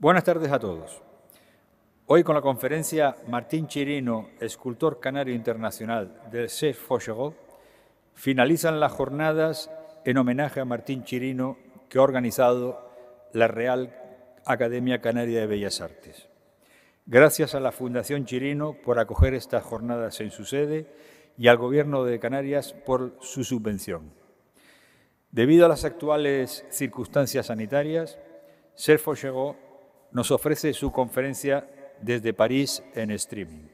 Buenas tardes a todos. Hoy con la conferencia Martín Chirino, escultor canario internacional del CES finalizan las jornadas en homenaje a Martín Chirino que ha organizado la Real Academia Canaria de Bellas Artes. Gracias a la Fundación Chirino por acoger estas jornadas en su sede y al Gobierno de Canarias por su subvención. Debido a las actuales circunstancias sanitarias, Serfo llegó nos ofrece su conferencia desde París en streaming.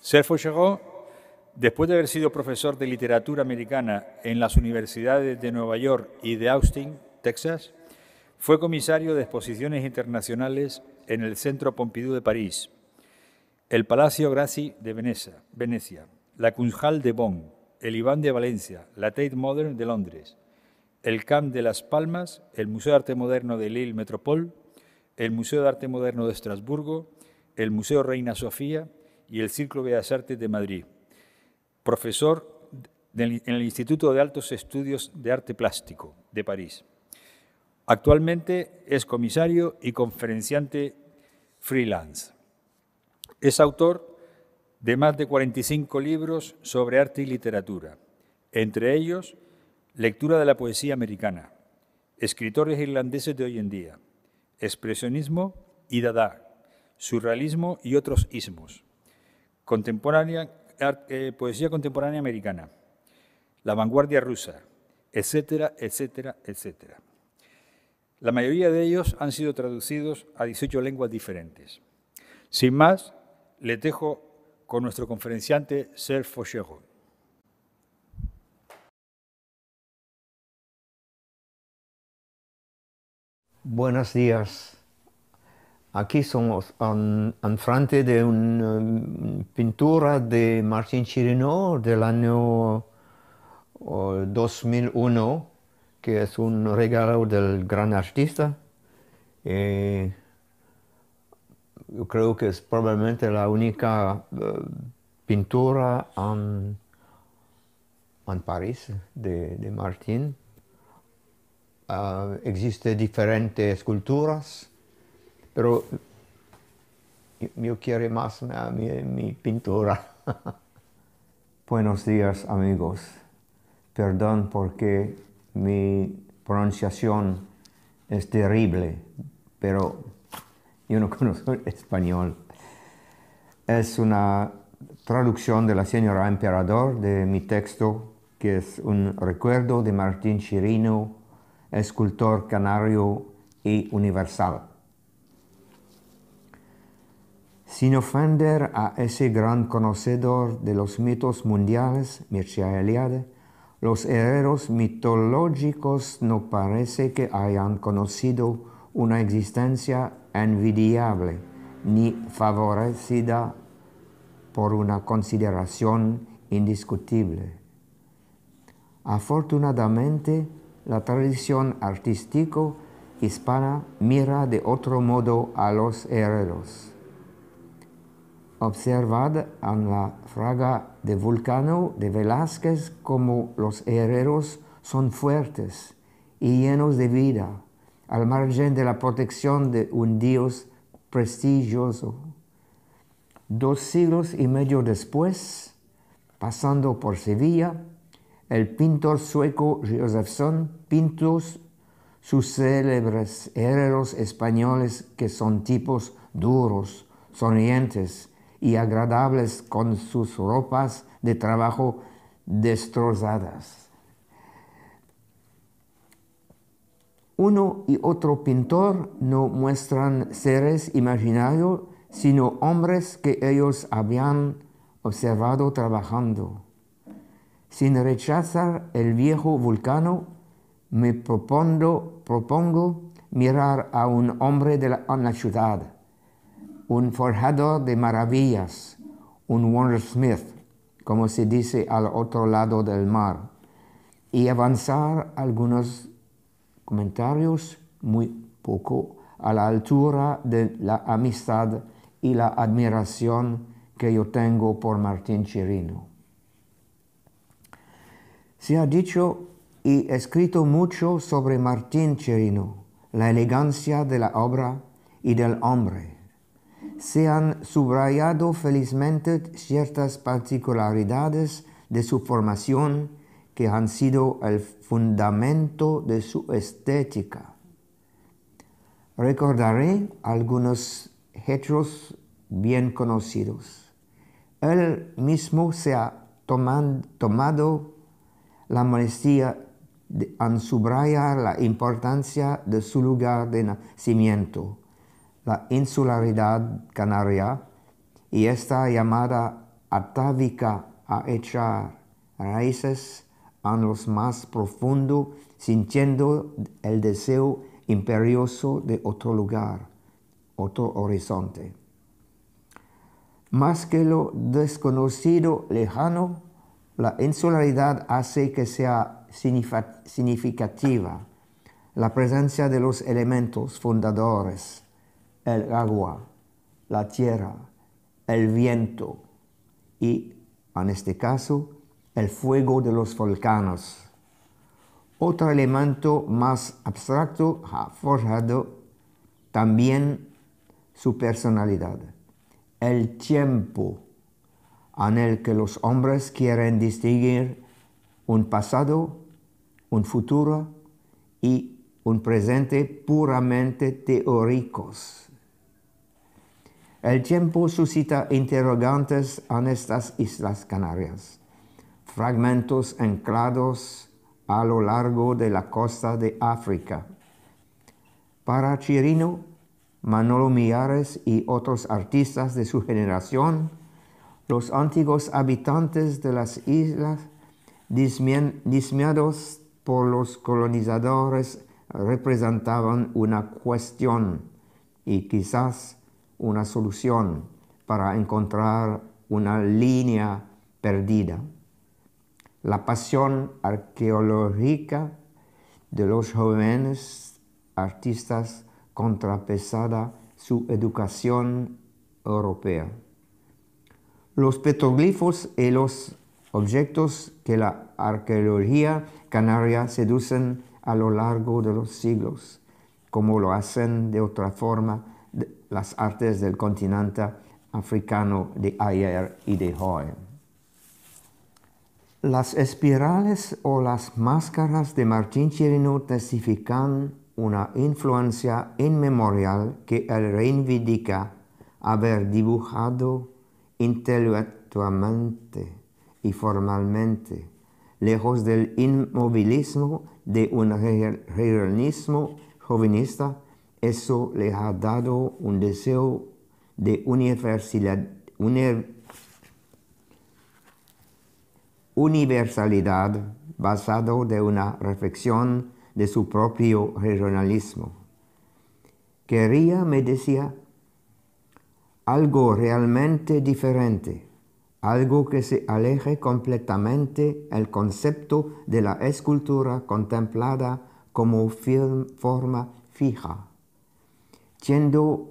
Serge llegó después de haber sido profesor de literatura americana en las universidades de Nueva York y de Austin, Texas, fue comisario de exposiciones internacionales en el Centro Pompidou de París, el Palacio Grassi de Venecia, Venecia la Kunsthalle de Bonn, el Iván de Valencia, la Tate Modern de Londres, el Camp de las Palmas, el Museo de Arte Moderno de Lille Metropole, el Museo de Arte Moderno de Estrasburgo, el Museo Reina Sofía y el Círculo de Bellas Artes de Madrid. Profesor en el Instituto de Altos Estudios de Arte Plástico de París. Actualmente es comisario y conferenciante freelance. Es autor de más de 45 libros sobre arte y literatura, entre ellos Lectura de la Poesía Americana, Escritores Irlandeses de hoy en día, expresionismo y dada, surrealismo y otros ismos. Eh, poesía contemporánea americana, la vanguardia rusa, etcétera, etcétera, etcétera. La mayoría de ellos han sido traducidos a 18 lenguas diferentes. Sin más, le dejo con nuestro conferenciante Serge Fauchero. Buenos días. Aquí somos en, frente de una um, pintura de Martín Chirino del año 2001, que es un regalo del gran artista. Eh, yo creo que es probablemente la única eh, pintura en, París de, de Martín. Ah, existen diferentes culturas, pero yo quiero más mi, pintura. Buenos días amigos, perdón porque mi pronunciación es terrible, pero yo no conozco el español. Es una traducción de la señora Emperador de mi texto, que es un recuerdo de Martín Chirino escultor canario y universal. Sin ofender a ese gran conocedor de los mitos mundiales, Mircea Eliade, los herreros mitológicos no parece que hayan conocido una existencia envidiable ni favorecida por una consideración indiscutible. Afortunadamente, la tradición artístico hispana mira de otro modo a los herreros. Observad en la fraga de Vulcano de Velázquez como los herreros son fuertes y llenos de vida, al margen de la protección de un dios prestigioso. Dos siglos y medio después, pasando por Sevilla, el pintor sueco Josephson pintó sus célebres herreros españoles que son tipos duros, sonrientes y agradables con sus ropas de trabajo destrozadas. Uno y otro pintor no muestran seres imaginarios, sino hombres que ellos habían observado trabajando. Sin rechazar el viejo vulcano, me propongo mirar a un hombre de la, ciudad, un forjador de maravillas, un Smith, como se dice al otro lado del mar, y avanzar algunos comentarios muy poco a la altura de la amistad y la admiración que yo tengo por Martín Chirino. Se ha dicho y escrito mucho sobre Martín Cherino, la elegancia de la obra y del hombre. Se han subrayado felizmente ciertas particularidades de su formación que han sido el fundamento de su estética. Recordaré algunos hechos bien conocidos. Él mismo se ha tomado la monestía han la importancia de su lugar de nacimiento, la insularidad canaria, y esta llamada atávica a echar raíces en los más profundo, sintiendo el deseo imperioso de otro lugar, otro horizonte. Más que lo desconocido lejano, la insularidad hace que sea significativa la presencia de los elementos fundadores, el agua, la tierra, el viento y, en este caso, el fuego de los volcanes. Otro elemento más abstracto ha forjado también su personalidad, el tiempo en el que los hombres quieren distinguir un pasado, un futuro y un presente puramente teóricos. El tiempo suscita interrogantes en estas Islas Canarias, fragmentos anclados a lo largo de la costa de África. Para Chirino, Manolo Millares y otros artistas de su generación, los antiguos habitantes de las islas, dismiados por los colonizadores, representaban una cuestión y quizás una solución para encontrar una línea perdida. La pasión arqueológica de los jóvenes artistas contrapesada su educación europea. Los petroglifos y los objetos que la arqueología canaria seducen a lo largo de los siglos, como lo hacen de otra forma las artes del continente africano de ayer y de hoy. Las espirales o las máscaras de Martín Chirino testifican una influencia inmemorial que él reivindica haber dibujado intelectualmente y formalmente, lejos del inmovilismo de un regionalismo jovenista, eso le ha dado un deseo de universalidad, universalidad basado de una reflexión de su propio regionalismo. Quería, me decía, algo realmente diferente, algo que se aleje completamente el concepto de la escultura contemplada como forma fija, siendo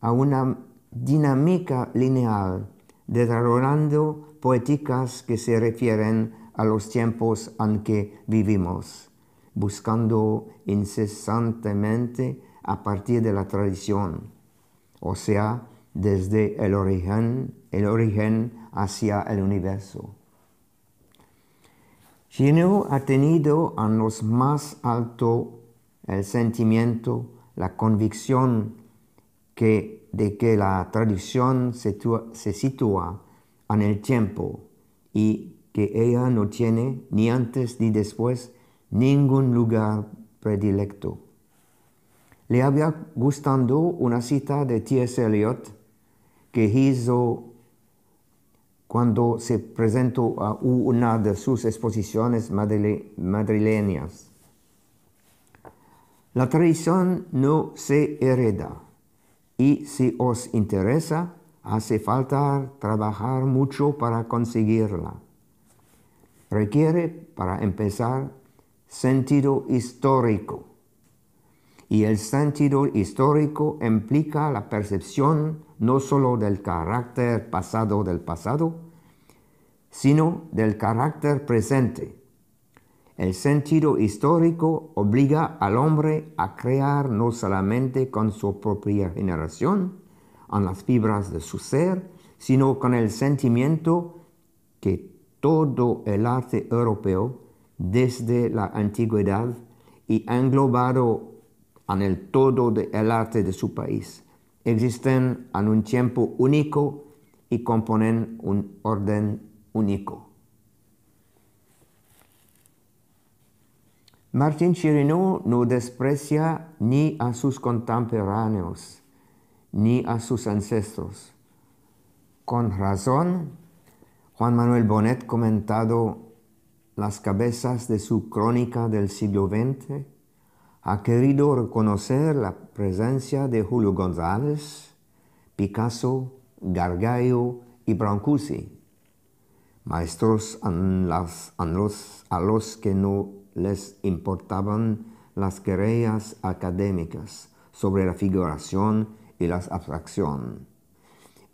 a una dinámica lineal, desarrollando poéticas que se refieren a los tiempos en que vivimos, buscando incesantemente a partir de la tradición, o sea, desde el origen, el origen hacia el universo. Gino ha tenido en los más alto el sentimiento, la convicción de que la tradición se, sitúa en el tiempo y que ella no tiene ni antes ni después ningún lugar predilecto. Le había gustado una cita de T.S. Eliot que hizo cuando se presentó a una de sus exposiciones madrileñas. La traición no se hereda y si os interesa, hace falta trabajar mucho para conseguirla. Requiere, para empezar, sentido histórico y el sentido histórico implica la percepción no sólo del carácter pasado del pasado, sino del carácter presente. El sentido histórico obliga al hombre a crear no solamente con su propia generación, en las fibras de su ser, sino con el sentimiento que todo el arte europeo, desde la antigüedad y englobado en el todo del arte de su país. Existen en un tiempo único y componen un orden único. Martín Chirino no desprecia ni a sus contemporáneos, ni a sus ancestros. Con razón, Juan Manuel Bonet comentado las cabezas de su crónica del siglo XX ha querido reconocer la presencia de Julio González, Picasso, Gargallo y Brancusi, maestros a, a los que no les importaban las querellas académicas sobre la figuración y la abstracción,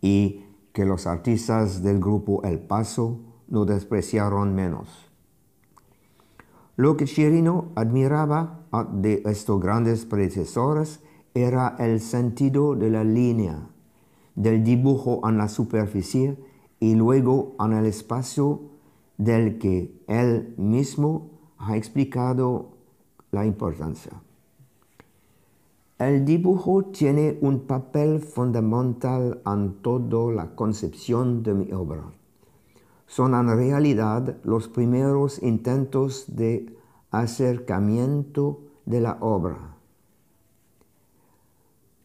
y que los artistas del grupo El Paso no despreciaron menos. Lo que Chirino admiraba ah, de estos grandes predecesores era el sentido de la línea, del dibujo en la superficie y luego en el espacio del que él mismo ha explicado la importancia. El dibujo tiene un papel fundamental en toda la concepción de mi obra son en realidad los primeros intentos de acercamiento de la obra.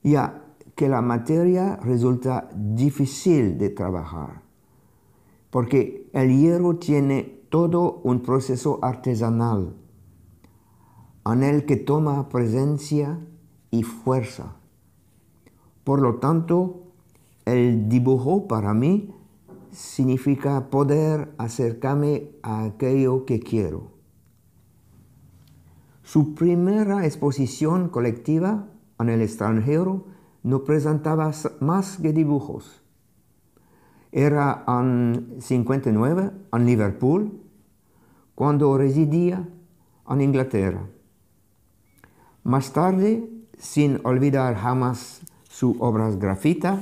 Ya que la materia resulta difícil de trabajar, porque el hierro tiene todo un proceso artesanal en el que toma presencia y fuerza. Por lo tanto, el dibujo para mí significa poder acercarme a aquello que quiero. Su primera exposición colectiva en el extranjero no presentaba más que dibujos. Era en 59 en Liverpool, cuando residía en Inglaterra. Más tarde, sin olvidar jamás sus obras grafita,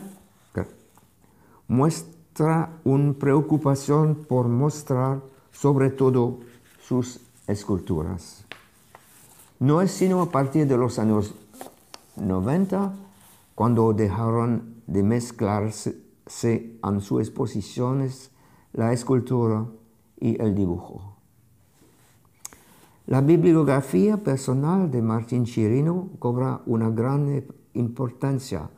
muestra muestra una preocupación por mostrar sobre todo sus esculturas. No es sino a partir de los años 90 cuando dejaron de mezclarse en sus exposiciones la escultura y el dibujo. La bibliografía personal de Martín Chirino cobra una gran importancia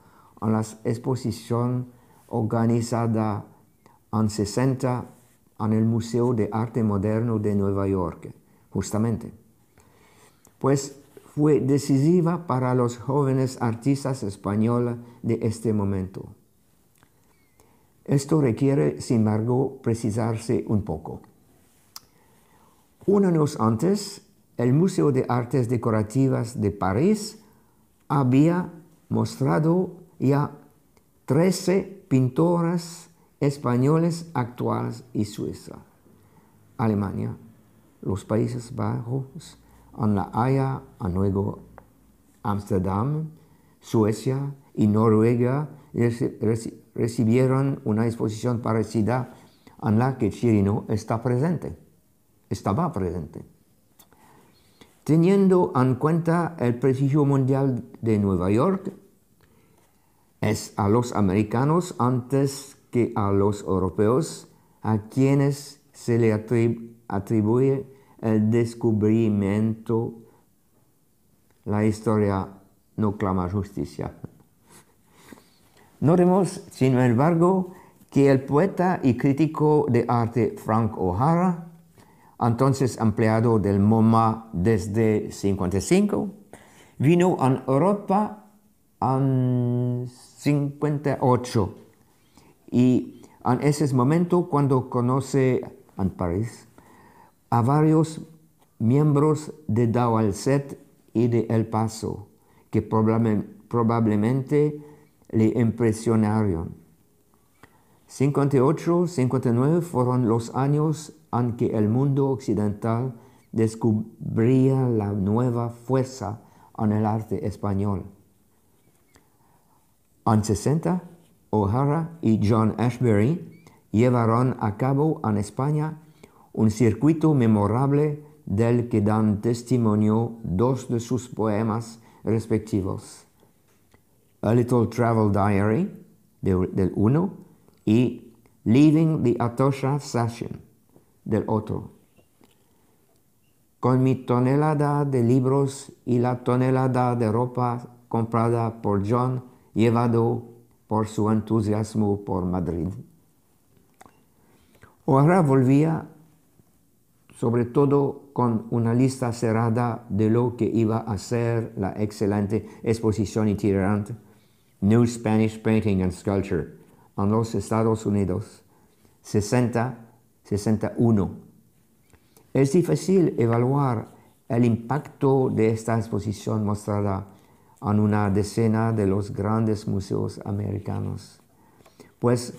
en las exposición organizada en 60 en el Museo de Arte Moderno de Nueva York, justamente. Pues fue decisiva para los jóvenes artistas españoles de este momento. Esto requiere, sin embargo, precisarse un poco. Un año antes, el Museo de Artes Decorativas de París había mostrado ya 13 pintoras españoles actuales y Suiza. Alemania, los Países Bajos, en La Haya, a nuevo Ámsterdam, Suecia y Noruega recibieron una exposición parecida en la que Chirino está presente, estaba presente. Teniendo en cuenta el prestigio mundial de Nueva York, es a los americanos antes que a los europeos, a quienes se le atribuye el descubrimiento. La historia no clama justicia. Notemos, sin embargo, que el poeta y crítico de arte Frank O'Hara, entonces empleado del MoMA desde 55, vino a Europa en 58 y en ese momento, cuando conoce en París a varios miembros de set y de El Paso, que probablemente le impresionaron. 58-59 fueron los años en que el mundo occidental descubría la nueva fuerza en el arte español. En 60, O'Hara y John Ashbery llevaron a cabo en España un circuito memorable del que dan testimonio dos de sus poemas respectivos, A Little Travel Diary del uno y Leaving the Atosha Session del otro. Con mi tonelada de libros y la tonelada de ropa comprada por John llevado por su entusiasmo por Madrid. Ahora volvía sobre todo con una lista cerrada de lo que iba a ser la excelente exposición itinerante New Spanish Painting and Sculpture en los Estados Unidos 60-61. Es difícil evaluar el impacto de esta exposición mostrada en una decena de los grandes museos americanos. Pues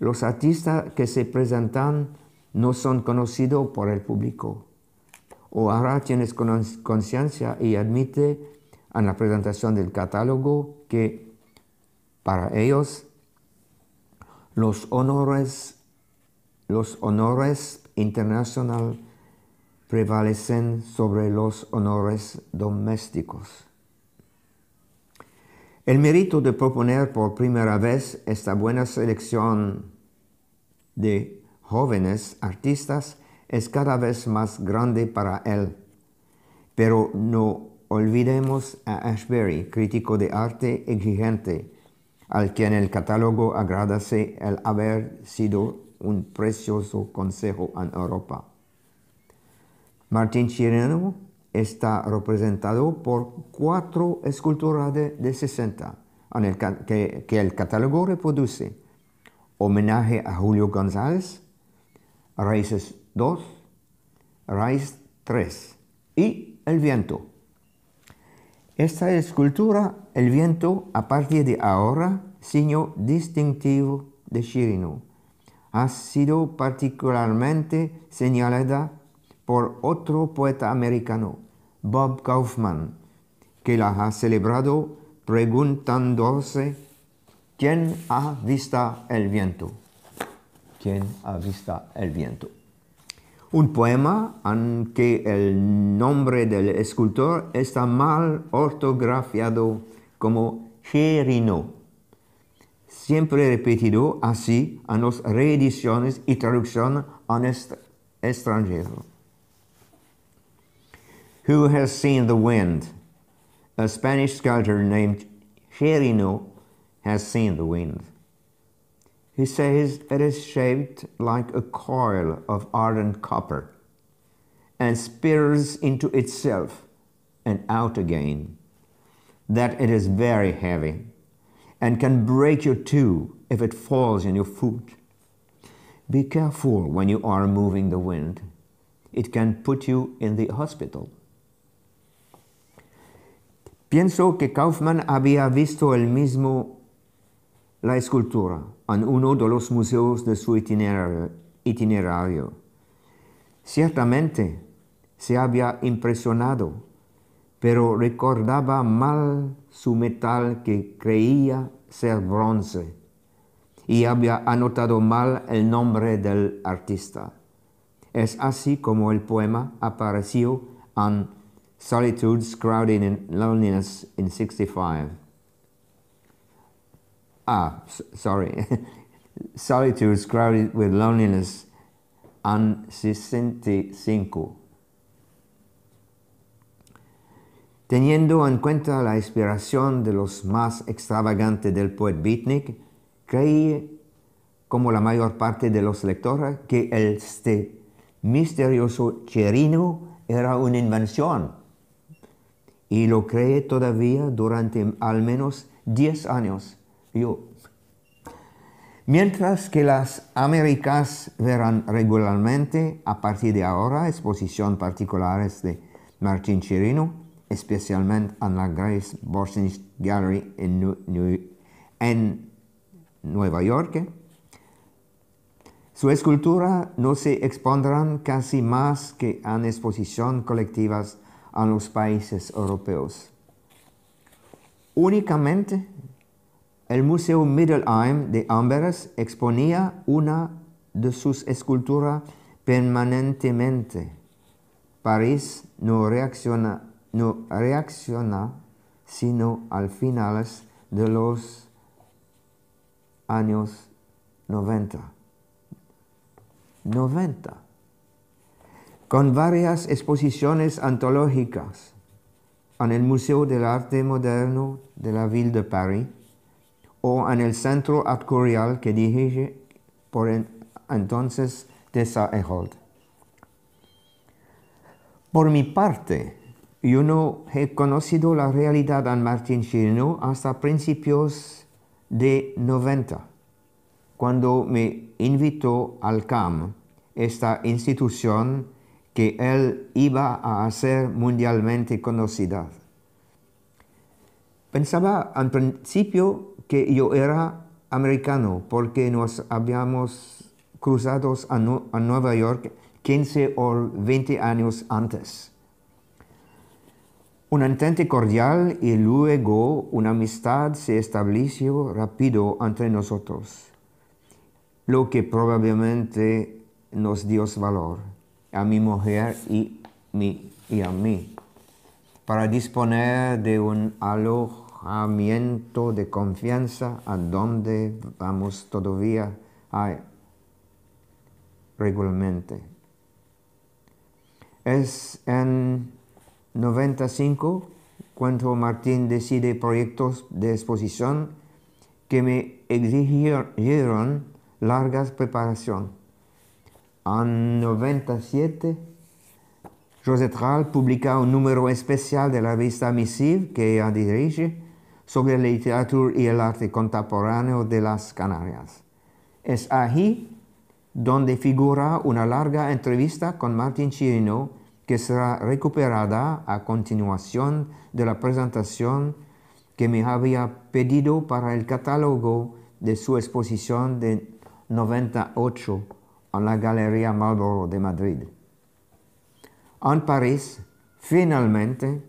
los artistas que se presentan no son conocidos por el público. O ahora tienes conciencia y admite en la presentación del catálogo que para ellos los honores, los honores internacionales prevalecen sobre los honores domésticos. El mérito de proponer por primera vez esta buena selección de jóvenes artistas es cada vez más grande para él. Pero no olvidemos a Ashbery, crítico de arte exigente, al quien el catálogo agradece el haber sido un precioso consejo en Europa. Martín Chirino, está representado por cuatro esculturas de, 60 que, el catálogo reproduce. Homenaje a Julio González, Raíces 2, Raíz 3 y El Viento. Esta escultura, El Viento, a partir de ahora, signo distintivo de Chirino, ha sido particularmente señalada por otro poeta americano, Bob Kaufman, que las ha celebrado preguntándose, ¿quién ha visto el viento? ¿Quién ha visto el viento? Un poema en que el nombre del escultor está mal ortografiado como Gerino. Siempre repetido así en las reediciones y traducciones en extranjero. Who has seen the wind? A Spanish sculptor named Chirino has seen the wind. He says it is shaped like a coil of ardent copper and spirals into itself and out again, that it is very heavy and can break you too if it falls on your foot. Be careful when you are moving the wind. It can put you in the hospital. Pienso que Kaufman había visto el mismo la escultura en uno de los museos de su itinerario. itinerario. Ciertamente se había impresionado, pero recordaba mal su metal que creía ser bronce y había anotado mal el nombre del artista. Es así como el poema apareció en Ah, solitudes, Crowded with Loneliness in 65. Ah, sorry. Solitudes, Crowded with Loneliness and 65. Teniendo en cuenta la inspiración de los más extravagantes del poeta beatnik, creí, como la mayor parte de los lectores, que este misterioso Cherino era una invención y lo cree todavía durante al menos 10 años. Yo. Mientras que las Américas verán regularmente a partir de ahora exposiciones particulares de Martín Chirino, especialmente en la Grace Borsens Gallery en, en Nueva York, su escultura no se expondrán casi más que en exposiciones colectivas a los países europeos. Únicamente el Museo Middelheim de Amberes exponía una de sus esculturas permanentemente. París no reacciona, no reacciona sino al finales de los años 90. 90 con varias exposiciones antológicas en el Museo del Arte Moderno de la Ville de París o en el Centro Art que dirige por entonces Tessa Ehold. Por mi parte, yo no he conocido la realidad en Martín Chirino hasta principios de 90, cuando me invitó al CAM, esta institución que él iba a hacer mundialmente conocida. Pensaba al principio que yo era americano porque nos habíamos cruzado a, Nueva York 15 o 20 años antes. Un entente cordial y luego una amistad se estableció rápido entre nosotros, lo que probablemente nos dio valor a mi mujer y, a mí, para disponer de un alojamiento de confianza a donde vamos todavía regularmente. Es en 95 cuando Martín decide proyectos de exposición que me exigieron largas preparación en 97, Tral publica un número especial de la revista Missive que ella dirige sobre la literatura y el arte contemporáneo de las Canarias. Es allí donde figura una larga entrevista con Martín Chirino que será recuperada a continuación de la presentación que me había pedido para el catálogo de su exposición de 98 en la Galería Marlborough de Madrid. En París, finalmente,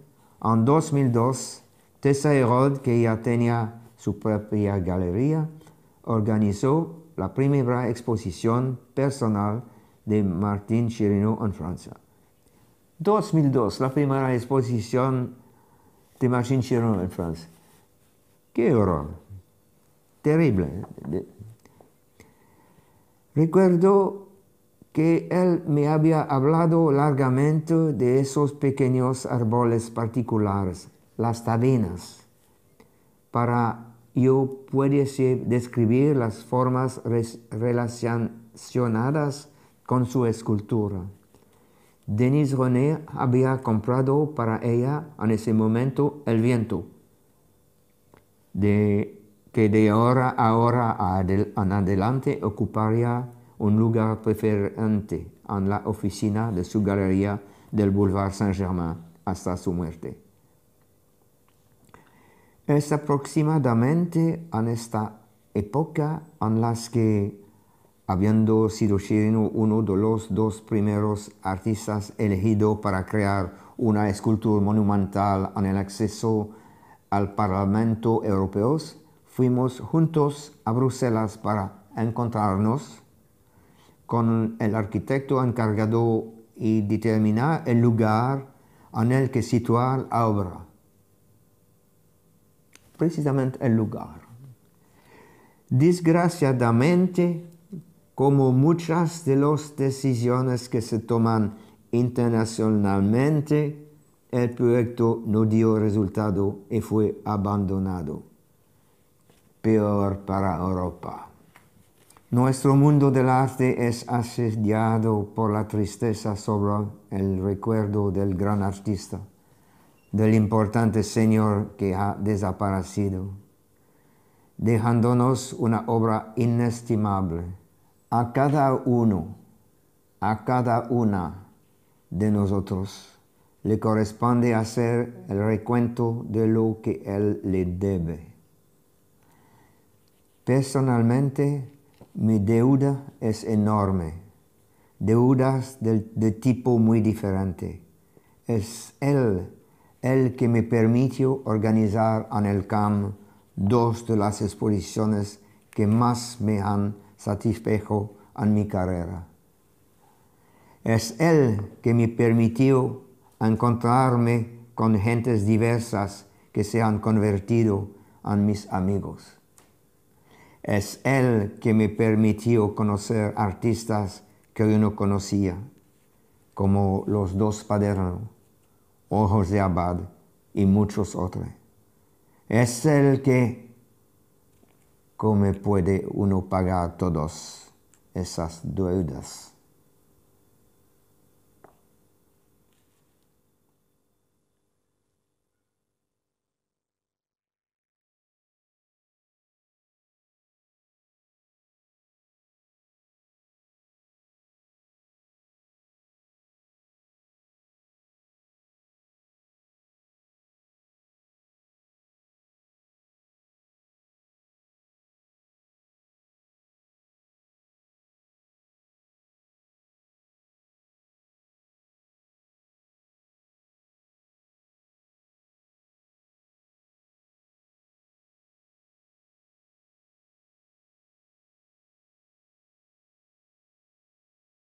en 2002, Tessa que ya tenía su propia galería, organizó la primera exposición personal de Martín Chirino en Francia. 2002, la primera exposición de Martin Chirino en Francia. ¡Qué horror! Terrible. ¿eh? Recuerdo que él me había hablado largamente de esos pequeños árboles particulares, las tabenas. Para yo pudiese describir las formas relacionadas con su escultura. Denis René había comprado para ella en ese momento el viento de que de ahora, a ahora en adelante ocuparía un lugar preferente en la oficina de su galería del Boulevard Saint-Germain hasta su muerte. Es aproximadamente en esta época en las que, habiendo sido Chirino uno de los dos primeros artistas elegidos para crear una escultura monumental en el acceso al Parlamento Europeo, fuimos juntos a Bruselas para encontrarnos con el arquitecto encargado y determinar el lugar en el que situar la obra. Precisamente el lugar. Desgraciadamente, como muchas de las decisiones que se toman internacionalmente, el proyecto no dio resultado y fue abandonado peor para Europa. Nuestro mundo del arte es asediado por la tristeza sobre el recuerdo del gran artista, del importante señor que ha desaparecido, dejándonos una obra inestimable a cada uno, a cada una de nosotros le corresponde hacer el recuento de lo que él le debe. Personalmente, mi deuda es enorme. Deudas de, tipo muy diferente. Es él el que me permitió organizar en el CAM dos de las exposiciones que más me han satisfecho en mi carrera. Es Él que me permitió encontrarme con gentes diversas que se han convertido en mis amigos. Es Él que me permitió conocer artistas que yo no conocía, como los dos Paderno, Ojos de Abad y muchos otros. Es el que, ¿cómo puede uno pagar todas esas deudas?